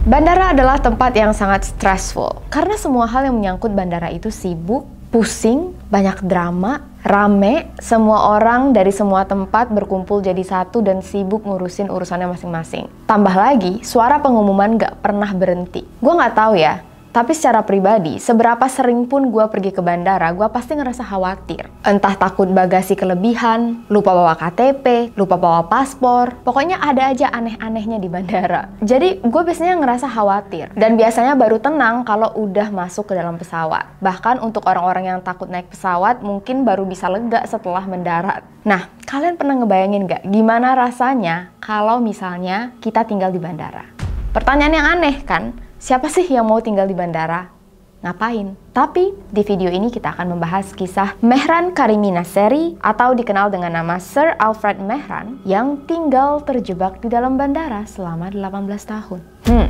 Bandara adalah tempat yang sangat stressful karena semua hal yang menyangkut bandara itu sibuk, pusing, banyak drama, rame, semua orang dari semua tempat berkumpul jadi satu dan sibuk ngurusin urusannya masing-masing. Tambah lagi, suara pengumuman gak pernah berhenti. Gue gak tahu ya, tapi secara pribadi, seberapa sering pun gue pergi ke bandara, gue pasti ngerasa khawatir. Entah takut bagasi kelebihan, lupa bawa KTP, lupa bawa paspor, pokoknya ada aja aneh-anehnya di bandara. Jadi gue biasanya ngerasa khawatir, dan biasanya baru tenang kalau udah masuk ke dalam pesawat. Bahkan untuk orang-orang yang takut naik pesawat, mungkin baru bisa lega setelah mendarat. Nah, kalian pernah ngebayangin gak gimana rasanya kalau misalnya kita tinggal di bandara? Pertanyaan yang aneh kan? Siapa sih yang mau tinggal di bandara? ngapain. Tapi di video ini kita akan membahas kisah Mehran Karimina Seri atau dikenal dengan nama Sir Alfred Mehran yang tinggal terjebak di dalam bandara selama 18 tahun. Hmm,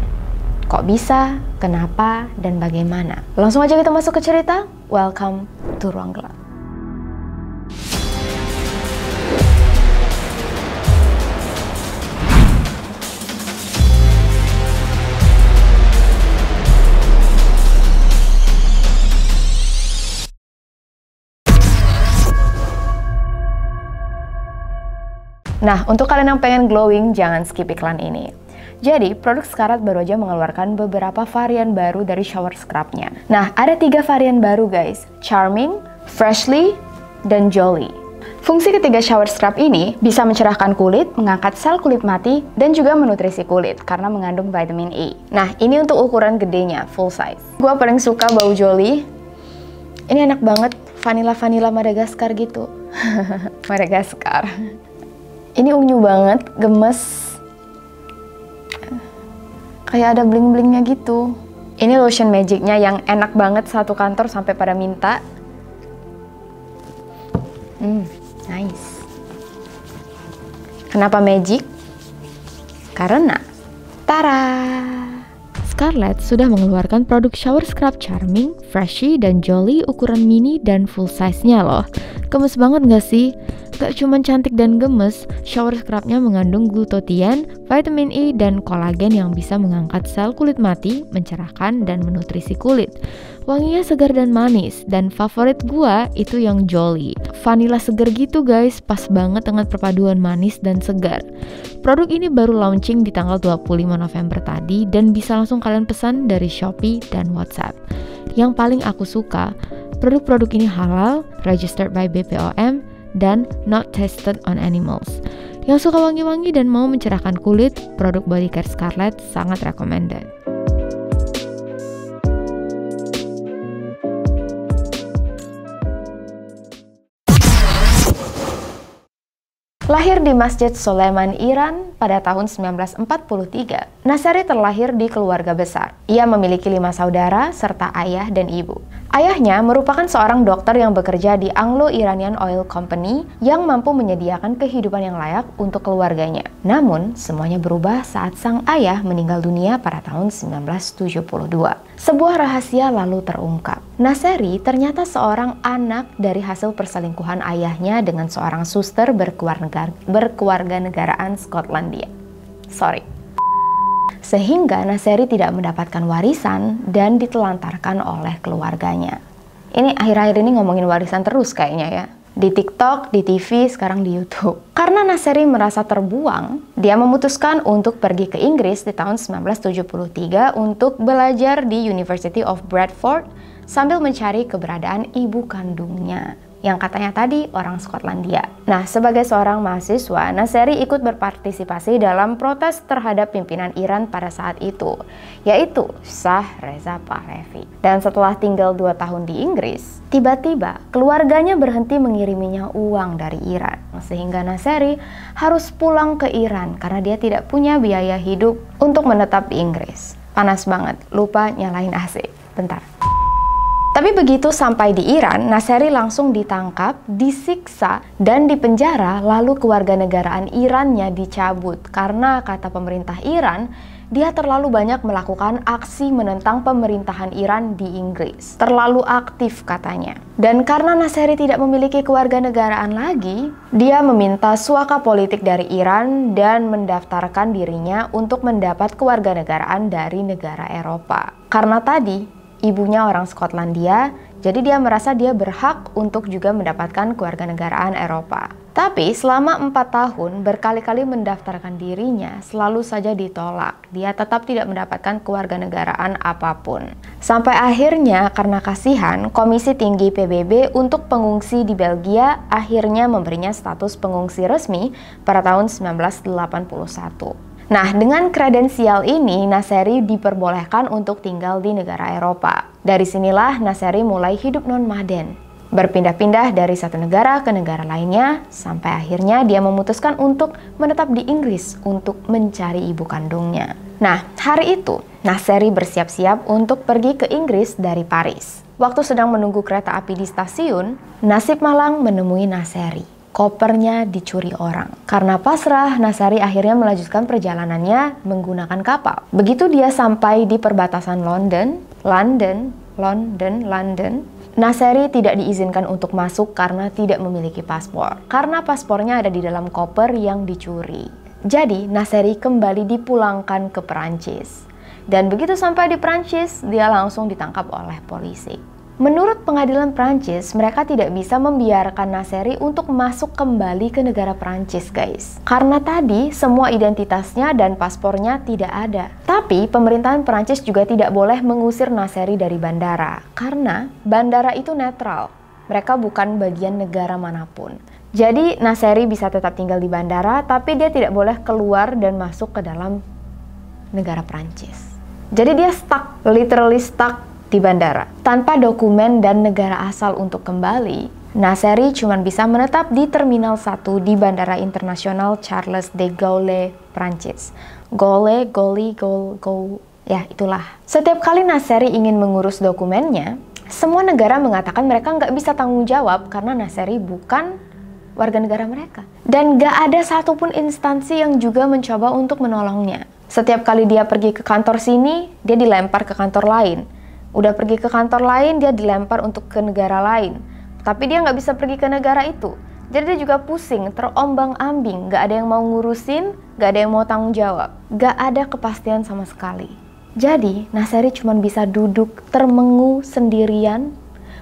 kok bisa, kenapa, dan bagaimana? Langsung aja kita masuk ke cerita. Welcome to Ruang Nah, untuk kalian yang pengen glowing, jangan skip iklan ini. Jadi, produk Sekarat baru aja mengeluarkan beberapa varian baru dari shower scrubnya. Nah, ada tiga varian baru guys, Charming, Freshly, dan Jolly. Fungsi ketiga shower scrub ini bisa mencerahkan kulit, mengangkat sel kulit mati, dan juga menutrisi kulit karena mengandung vitamin E. Nah, ini untuk ukuran gedenya, full size. Gua paling suka bau Jolly. Ini enak banget, vanilla-vanilla Madagaskar gitu. Madagaskar. Ini unyu banget, gemes. Kayak ada bling-blingnya gitu. Ini lotion magicnya yang enak banget satu kantor sampai pada minta. Hmm, nice. Kenapa magic? Karena, tara. Scarlett sudah mengeluarkan produk shower scrub Charming, Freshy, dan Jolly ukuran mini dan full size-nya loh. Gemes banget gak sih? Gak cuma cantik dan gemes, shower scrubnya mengandung glutathione, vitamin E, dan kolagen yang bisa mengangkat sel kulit mati, mencerahkan, dan menutrisi kulit. Wanginya segar dan manis, dan favorit gua itu yang Jolly. Vanilla segar gitu guys, pas banget dengan perpaduan manis dan segar. Produk ini baru launching di tanggal 25 November tadi dan bisa langsung kalian pesan dari Shopee dan WhatsApp. Yang paling aku suka, produk-produk ini halal, registered by BPOM, dan not tested on animals. Yang suka wangi-wangi dan mau mencerahkan kulit, produk body care Scarlett sangat recommended. Lahir di Masjid Soleman, Iran pada tahun 1943, Nasari terlahir di keluarga besar. Ia memiliki lima saudara serta ayah dan ibu. Ayahnya merupakan seorang dokter yang bekerja di Anglo-Iranian Oil Company yang mampu menyediakan kehidupan yang layak untuk keluarganya. Namun, semuanya berubah saat sang ayah meninggal dunia pada tahun 1972. Sebuah rahasia lalu terungkap. Naseri ternyata seorang anak dari hasil perselingkuhan ayahnya dengan seorang suster berkeluarga berkewarganegaraan Skotlandia. Sorry. Sehingga Naseri tidak mendapatkan warisan dan ditelantarkan oleh keluarganya. Ini akhir-akhir ini ngomongin warisan terus kayaknya ya. Di TikTok, di TV, sekarang di YouTube. Karena Naseri merasa terbuang, dia memutuskan untuk pergi ke Inggris di tahun 1973 untuk belajar di University of Bradford sambil mencari keberadaan ibu kandungnya yang katanya tadi orang Skotlandia. Nah, sebagai seorang mahasiswa, Naseri ikut berpartisipasi dalam protes terhadap pimpinan Iran pada saat itu, yaitu Shah Reza Pahlavi. Dan setelah tinggal dua tahun di Inggris, tiba-tiba keluarganya berhenti mengiriminya uang dari Iran, sehingga Naseri harus pulang ke Iran karena dia tidak punya biaya hidup untuk menetap di Inggris. Panas banget, lupa nyalain AC. Bentar. Tapi begitu sampai di Iran, Naseri langsung ditangkap, disiksa, dan dipenjara lalu kewarganegaraan Irannya dicabut karena kata pemerintah Iran, dia terlalu banyak melakukan aksi menentang pemerintahan Iran di Inggris. Terlalu aktif katanya. Dan karena Naseri tidak memiliki kewarganegaraan lagi, dia meminta suaka politik dari Iran dan mendaftarkan dirinya untuk mendapat kewarganegaraan dari negara Eropa. Karena tadi ibunya orang Skotlandia, jadi dia merasa dia berhak untuk juga mendapatkan kewarganegaraan Eropa. Tapi selama empat tahun berkali-kali mendaftarkan dirinya selalu saja ditolak. Dia tetap tidak mendapatkan kewarganegaraan apapun. Sampai akhirnya karena kasihan, Komisi Tinggi PBB untuk pengungsi di Belgia akhirnya memberinya status pengungsi resmi pada tahun 1981. Nah, dengan kredensial ini, Naseri diperbolehkan untuk tinggal di negara Eropa. Dari sinilah Naseri mulai hidup non maden Berpindah-pindah dari satu negara ke negara lainnya, sampai akhirnya dia memutuskan untuk menetap di Inggris untuk mencari ibu kandungnya. Nah, hari itu, Naseri bersiap-siap untuk pergi ke Inggris dari Paris. Waktu sedang menunggu kereta api di stasiun, nasib malang menemui Naseri kopernya dicuri orang. Karena pasrah, Nasari akhirnya melanjutkan perjalanannya menggunakan kapal. Begitu dia sampai di perbatasan London, London, London, London, Nasari tidak diizinkan untuk masuk karena tidak memiliki paspor. Karena paspornya ada di dalam koper yang dicuri. Jadi, Nasari kembali dipulangkan ke Perancis. Dan begitu sampai di Perancis, dia langsung ditangkap oleh polisi. Menurut pengadilan Prancis, mereka tidak bisa membiarkan Naseri untuk masuk kembali ke negara Prancis, guys. Karena tadi semua identitasnya dan paspornya tidak ada. Tapi pemerintahan Prancis juga tidak boleh mengusir Naseri dari bandara karena bandara itu netral. Mereka bukan bagian negara manapun. Jadi Naseri bisa tetap tinggal di bandara, tapi dia tidak boleh keluar dan masuk ke dalam negara Prancis. Jadi dia stuck, literally stuck di bandara. Tanpa dokumen dan negara asal untuk kembali, Naseri cuma bisa menetap di Terminal 1 di Bandara Internasional Charles de Gaulle, Prancis. Gaulle, Gaulle, Gaulle, Gaulle, ya itulah. Setiap kali Naseri ingin mengurus dokumennya, semua negara mengatakan mereka nggak bisa tanggung jawab karena Naseri bukan warga negara mereka. Dan nggak ada satupun instansi yang juga mencoba untuk menolongnya. Setiap kali dia pergi ke kantor sini, dia dilempar ke kantor lain Udah pergi ke kantor lain, dia dilempar untuk ke negara lain. Tapi dia nggak bisa pergi ke negara itu. Jadi dia juga pusing, terombang ambing, nggak ada yang mau ngurusin, nggak ada yang mau tanggung jawab. Nggak ada kepastian sama sekali. Jadi Nasari cuma bisa duduk termengu sendirian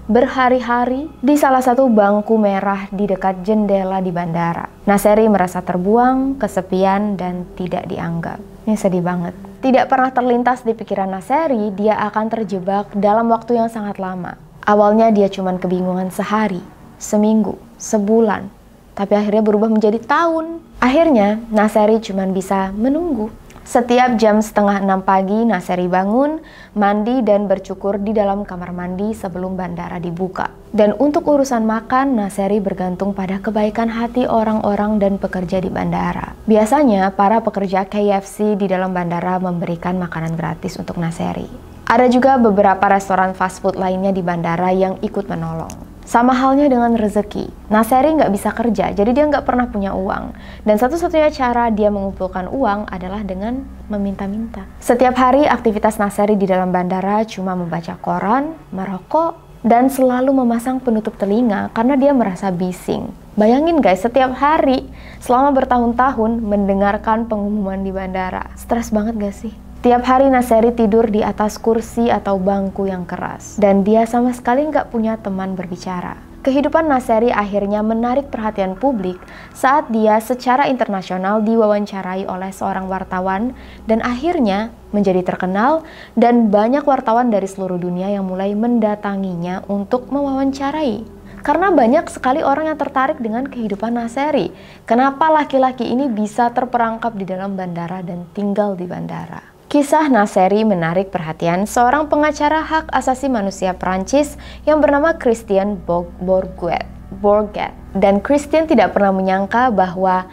berhari-hari di salah satu bangku merah di dekat jendela di bandara. Naseri merasa terbuang, kesepian, dan tidak dianggap. Ini sedih banget tidak pernah terlintas di pikiran Naseri, dia akan terjebak dalam waktu yang sangat lama. Awalnya dia cuma kebingungan sehari, seminggu, sebulan, tapi akhirnya berubah menjadi tahun. Akhirnya Naseri cuma bisa menunggu. Setiap jam setengah enam pagi, Naseri bangun, mandi dan bercukur di dalam kamar mandi sebelum bandara dibuka. Dan untuk urusan makan, Naseri bergantung pada kebaikan hati orang-orang dan pekerja di bandara. Biasanya, para pekerja KFC di dalam bandara memberikan makanan gratis untuk Naseri. Ada juga beberapa restoran fast food lainnya di bandara yang ikut menolong. Sama halnya dengan rezeki. Naseri nggak bisa kerja, jadi dia nggak pernah punya uang. Dan satu-satunya cara dia mengumpulkan uang adalah dengan meminta-minta. Setiap hari aktivitas Naseri di dalam bandara cuma membaca koran, merokok, dan selalu memasang penutup telinga karena dia merasa bising. Bayangin guys, setiap hari selama bertahun-tahun mendengarkan pengumuman di bandara. Stres banget gak sih? Tiap hari Naseri tidur di atas kursi atau bangku yang keras, dan dia sama sekali nggak punya teman berbicara. Kehidupan Naseri akhirnya menarik perhatian publik saat dia secara internasional diwawancarai oleh seorang wartawan dan akhirnya menjadi terkenal dan banyak wartawan dari seluruh dunia yang mulai mendatanginya untuk mewawancarai. Karena banyak sekali orang yang tertarik dengan kehidupan Naseri. Kenapa laki-laki ini bisa terperangkap di dalam bandara dan tinggal di bandara? Kisah Naseri menarik perhatian seorang pengacara hak asasi manusia Prancis yang bernama Christian Bourguet. Dan Christian tidak pernah menyangka bahwa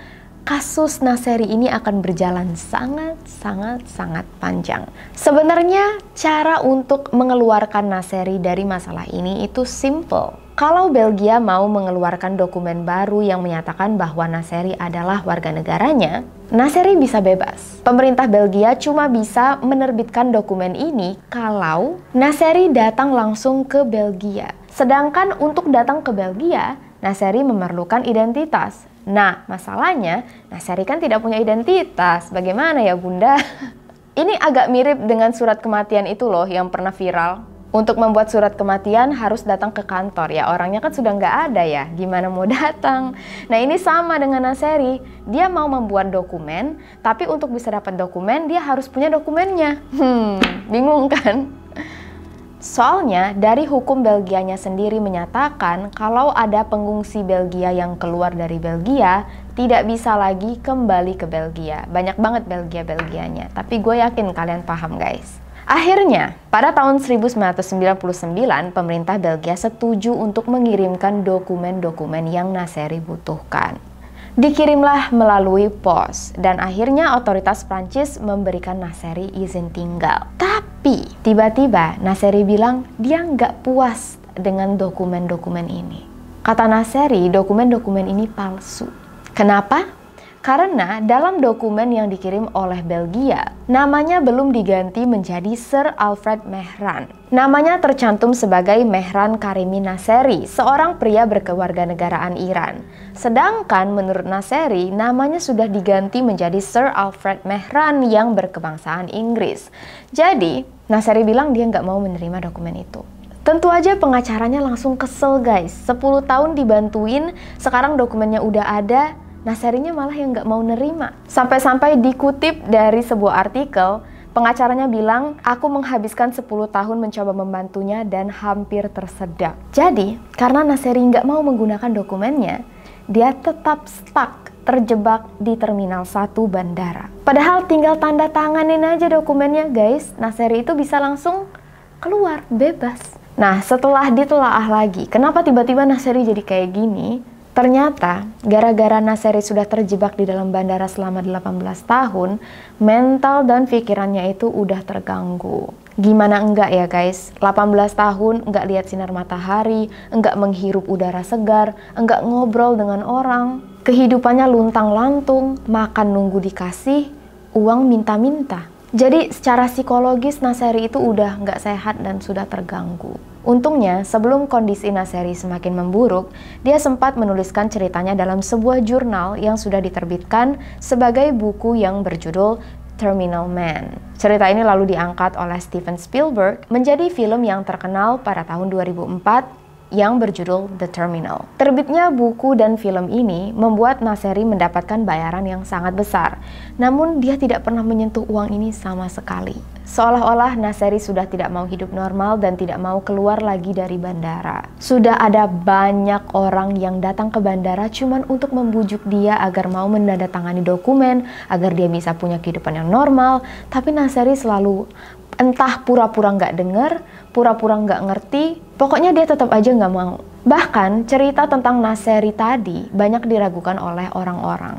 kasus Naseri ini akan berjalan sangat-sangat-sangat panjang. Sebenarnya cara untuk mengeluarkan Naseri dari masalah ini itu simple kalau Belgia mau mengeluarkan dokumen baru yang menyatakan bahwa Naseri adalah warga negaranya, Naseri bisa bebas. Pemerintah Belgia cuma bisa menerbitkan dokumen ini kalau Naseri datang langsung ke Belgia. Sedangkan untuk datang ke Belgia, Naseri memerlukan identitas. Nah, masalahnya Naseri kan tidak punya identitas. Bagaimana ya, Bunda? Ini agak mirip dengan surat kematian itu loh yang pernah viral. Untuk membuat surat kematian harus datang ke kantor ya. Orangnya kan sudah nggak ada ya. Gimana mau datang? Nah ini sama dengan Naseri. Dia mau membuat dokumen, tapi untuk bisa dapat dokumen dia harus punya dokumennya. Hmm, bingung kan? Soalnya dari hukum Belgianya sendiri menyatakan kalau ada pengungsi Belgia yang keluar dari Belgia tidak bisa lagi kembali ke Belgia. Banyak banget Belgia-Belgianya. Tapi gue yakin kalian paham guys. Akhirnya, pada tahun 1999, pemerintah Belgia setuju untuk mengirimkan dokumen-dokumen yang Naseri butuhkan. Dikirimlah melalui pos, dan akhirnya otoritas Prancis memberikan Naseri izin tinggal. Tapi, tiba-tiba Naseri bilang dia nggak puas dengan dokumen-dokumen ini. Kata Naseri, dokumen-dokumen ini palsu. Kenapa? Karena dalam dokumen yang dikirim oleh Belgia, namanya belum diganti menjadi Sir Alfred Mehran. Namanya tercantum sebagai Mehran Karimi Naseri, seorang pria berkewarganegaraan Iran. Sedangkan menurut Naseri, namanya sudah diganti menjadi Sir Alfred Mehran yang berkebangsaan Inggris. Jadi, Naseri bilang dia nggak mau menerima dokumen itu. Tentu aja pengacaranya langsung kesel guys. 10 tahun dibantuin, sekarang dokumennya udah ada, Nah, malah yang nggak mau nerima. Sampai-sampai dikutip dari sebuah artikel, pengacaranya bilang, aku menghabiskan 10 tahun mencoba membantunya dan hampir tersedak. Jadi, karena Naseri nggak mau menggunakan dokumennya, dia tetap stuck terjebak di Terminal 1 bandara. Padahal tinggal tanda tanganin aja dokumennya guys, Naseri itu bisa langsung keluar, bebas. Nah setelah ditelaah lagi, kenapa tiba-tiba Naseri jadi kayak gini? Ternyata, gara-gara Naseri sudah terjebak di dalam bandara selama 18 tahun, mental dan pikirannya itu udah terganggu. Gimana enggak ya guys, 18 tahun enggak lihat sinar matahari, enggak menghirup udara segar, enggak ngobrol dengan orang. Kehidupannya luntang lantung, makan nunggu dikasih, uang minta-minta. Jadi secara psikologis Naseri itu udah enggak sehat dan sudah terganggu. Untungnya, sebelum kondisi Naseri semakin memburuk, dia sempat menuliskan ceritanya dalam sebuah jurnal yang sudah diterbitkan sebagai buku yang berjudul Terminal Man. Cerita ini lalu diangkat oleh Steven Spielberg menjadi film yang terkenal pada tahun 2004 yang berjudul The Terminal. Terbitnya buku dan film ini membuat Naseri mendapatkan bayaran yang sangat besar, namun dia tidak pernah menyentuh uang ini sama sekali. Seolah-olah Naseri sudah tidak mau hidup normal dan tidak mau keluar lagi dari bandara. Sudah ada banyak orang yang datang ke bandara cuman untuk membujuk dia agar mau menandatangani dokumen, agar dia bisa punya kehidupan yang normal, tapi Naseri selalu entah pura-pura nggak dengar, pura-pura nggak ngerti, pokoknya dia tetap aja nggak mau. Bahkan cerita tentang Naseri tadi banyak diragukan oleh orang-orang.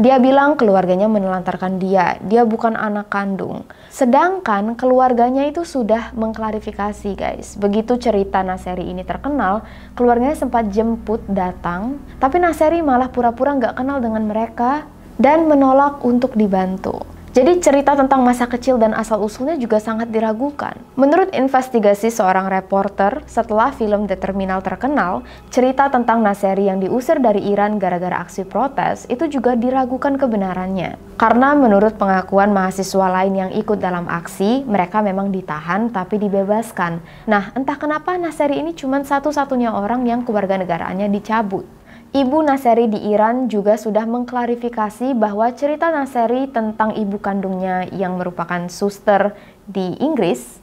Dia bilang keluarganya menelantarkan dia, dia bukan anak kandung. Sedangkan keluarganya itu sudah mengklarifikasi guys. Begitu cerita Naseri ini terkenal, keluarganya sempat jemput datang, tapi Naseri malah pura-pura nggak kenal dengan mereka dan menolak untuk dibantu. Jadi cerita tentang masa kecil dan asal-usulnya juga sangat diragukan. Menurut investigasi seorang reporter, setelah film The Terminal terkenal, cerita tentang Naseri yang diusir dari Iran gara-gara aksi protes itu juga diragukan kebenarannya. Karena menurut pengakuan mahasiswa lain yang ikut dalam aksi, mereka memang ditahan tapi dibebaskan. Nah, entah kenapa Naseri ini cuma satu-satunya orang yang kewarganegaraannya dicabut. Ibu Naseri di Iran juga sudah mengklarifikasi bahwa cerita Naseri tentang ibu kandungnya yang merupakan suster di Inggris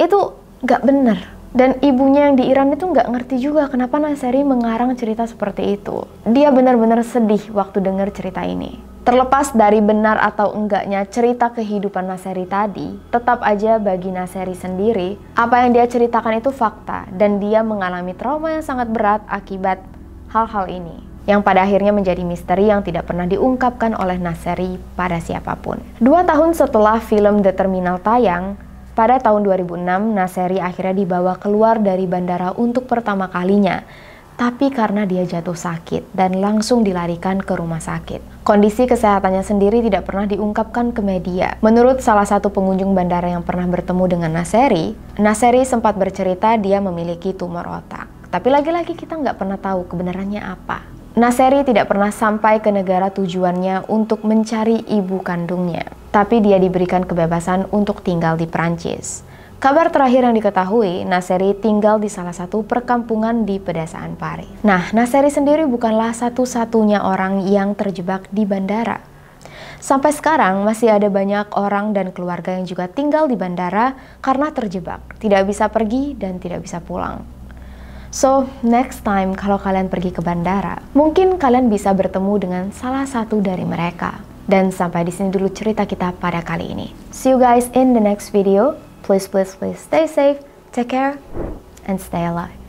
itu nggak benar. Dan ibunya yang di Iran itu nggak ngerti juga kenapa Naseri mengarang cerita seperti itu. Dia benar-benar sedih waktu dengar cerita ini. Terlepas dari benar atau enggaknya cerita kehidupan Naseri tadi, tetap aja bagi Naseri sendiri, apa yang dia ceritakan itu fakta dan dia mengalami trauma yang sangat berat akibat hal-hal ini yang pada akhirnya menjadi misteri yang tidak pernah diungkapkan oleh Naseri pada siapapun. Dua tahun setelah film The Terminal tayang, pada tahun 2006, Naseri akhirnya dibawa keluar dari bandara untuk pertama kalinya, tapi karena dia jatuh sakit dan langsung dilarikan ke rumah sakit. Kondisi kesehatannya sendiri tidak pernah diungkapkan ke media. Menurut salah satu pengunjung bandara yang pernah bertemu dengan Naseri, Naseri sempat bercerita dia memiliki tumor otak. Tapi lagi-lagi kita nggak pernah tahu kebenarannya apa. Naseri tidak pernah sampai ke negara tujuannya untuk mencari ibu kandungnya, tapi dia diberikan kebebasan untuk tinggal di Perancis. Kabar terakhir yang diketahui, Naseri tinggal di salah satu perkampungan di pedesaan Paris. Nah, Naseri sendiri bukanlah satu-satunya orang yang terjebak di bandara. Sampai sekarang masih ada banyak orang dan keluarga yang juga tinggal di bandara karena terjebak, tidak bisa pergi dan tidak bisa pulang. So, next time kalau kalian pergi ke bandara, mungkin kalian bisa bertemu dengan salah satu dari mereka. Dan sampai di sini dulu cerita kita pada kali ini. See you guys in the next video. Please, please, please stay safe, take care, and stay alive.